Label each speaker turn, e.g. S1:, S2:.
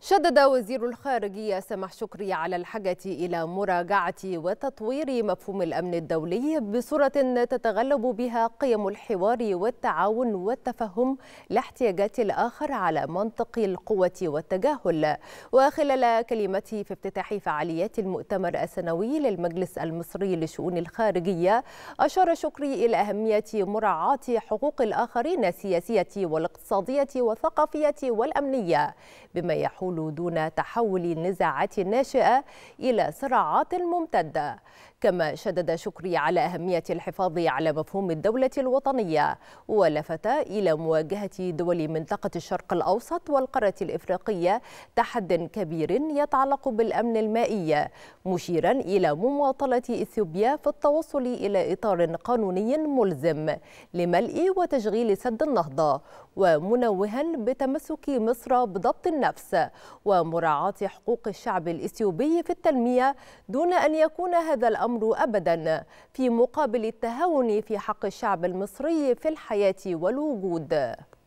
S1: شدد وزير الخارجية سمح شكري على الحاجة إلى مراجعة وتطوير مفهوم الأمن الدولي بصورة تتغلب بها قيم الحوار والتعاون والتفهم لاحتياجات الآخر على منطق القوة والتجاهل وخلال كلمته في افتتاح فعاليات المؤتمر السنوي للمجلس المصري لشؤون الخارجية أشار شكري إلى أهمية مراعاة حقوق الآخرين السياسية والاقتصادية والثقافية والأمنية بما يحول تحول دون تحول النزاعات الناشئة إلى صراعات ممتدة كما شدد شكري على أهمية الحفاظ على مفهوم الدولة الوطنية ولفت إلى مواجهة دول منطقة الشرق الأوسط والقارة الإفريقية تحد كبير يتعلق بالأمن المائي مشيرا إلى مماطلة إثيوبيا في التوصل إلى إطار قانوني ملزم لملء وتشغيل سد النهضة ومنوها بتمسك مصر بضبط النفس ومراعاة حقوق الشعب الإثيوبي في التنمية دون أن يكون هذا الأمر الأمر أبدا في مقابل التهاون في حق الشعب المصري في الحياة والوجود